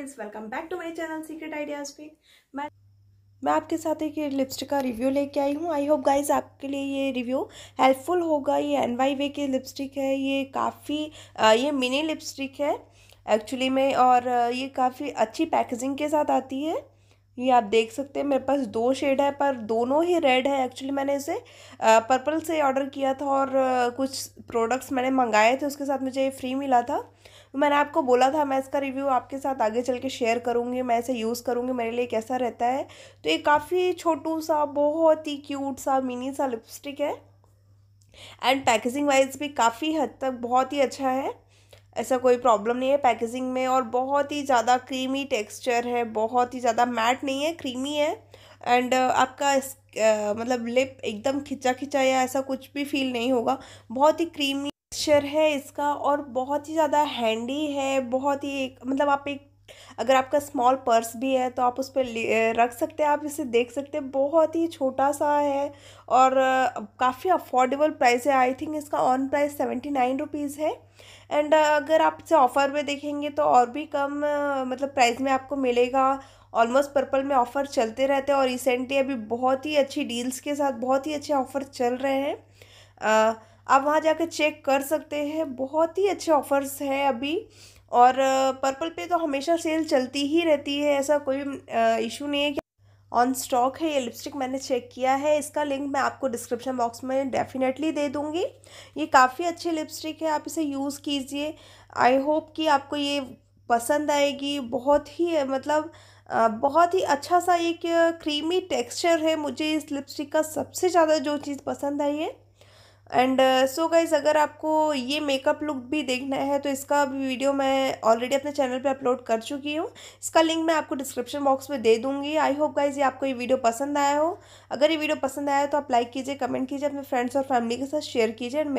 guys welcome back to my channel secret ideas पे मैं मैं आपके साथ एक लिपस्टिक का रिव्यू लेके आई हूँ आई होप गाइज आपके लिए ये रिव्यू हेल्पफुल होगा ये एन वाई वे की लिपस्टिक है ये काफ़ी ये मिनी लिपस्टिक है एक्चुअली में और ये काफ़ी अच्छी पैकेजिंग के साथ आती है ये आप देख सकते हैं मेरे पास दो शेड है पर दोनों ही रेड है एक्चुअली मैंने इसे पर्पल से ऑर्डर किया था और कुछ प्रोडक्ट्स मैंने मंगाए थे उसके साथ मुझे ये फ्री मिला था मैंने आपको बोला था मैं इसका रिव्यू आपके साथ आगे चल के शेयर करूँगी मैं इसे यूज़ करूँगी मेरे लिए कैसा रहता है तो ये काफ़ी छोटू सा बहुत ही क्यूट सा मिनी सा लिपस्टिक है एंड पैकेजिंग वाइज भी काफ़ी हद तक बहुत ही अच्छा है ऐसा कोई प्रॉब्लम नहीं है पैकेजिंग में और बहुत ही ज़्यादा क्रीमी टेक्सचर है बहुत ही ज़्यादा मैट नहीं है क्रीमी है एंड uh, आपका uh, मतलब लिप एकदम खिंचा खिंचा या ऐसा कुछ भी फील नहीं होगा बहुत ही क्रीमी टेक्सचर है इसका और बहुत ही ज़्यादा हैंडी है बहुत ही एक मतलब आप एक अगर आपका स्मॉल पर्स भी है तो आप उस पर रख सकते हैं आप इसे देख सकते हैं बहुत ही छोटा सा है और काफ़ी अफोर्डेबल प्राइस है आई थिंक इसका on price seventy nine rupees है एंड अगर आप इसे ऑफ़र में देखेंगे तो और भी कम मतलब प्राइस में आपको मिलेगा ऑलमोस्ट पर्पल में ऑफ़र चलते रहते हैं और रिसेंटली अभी बहुत ही अच्छी डील्स के साथ बहुत ही अच्छे ऑफ़र चल रहे हैं आप वहाँ जाकर चेक कर सकते हैं बहुत ही अच्छे ऑफ़र्स हैं अभी और पर्पल पे तो हमेशा सेल चलती ही रहती है ऐसा कोई इशू नहीं है कि ऑन स्टॉक है ये लिपस्टिक मैंने चेक किया है इसका लिंक मैं आपको डिस्क्रिप्शन बॉक्स में डेफिनेटली दे दूँगी ये काफ़ी अच्छी लिपस्टिक है आप इसे यूज़ कीजिए आई होप कि आपको ये पसंद आएगी बहुत ही मतलब बहुत ही अच्छा सा एक क्रीमी टेक्सचर है मुझे इस लिपस्टिक का सबसे ज़्यादा जो चीज़ पसंद आई है एंड सो गाइज़ अगर आपको ये मेकअप लुक भी देखना है तो इसका भी वीडियो मैं ऑलरेडी अपने चैनल पे अपलोड कर चुकी हूँ इसका लिंक मैं आपको डिस्क्रिप्शन बॉक्स में दे दूँगी आई होप गाइज़ ये आपको ये वीडियो पसंद आया हो अगर ये वीडियो पसंद आया तो आप लाइक कीजिए कमेंट कीजिए अपने फ्रेंड्स और फैमिली के साथ शेयर कीजिए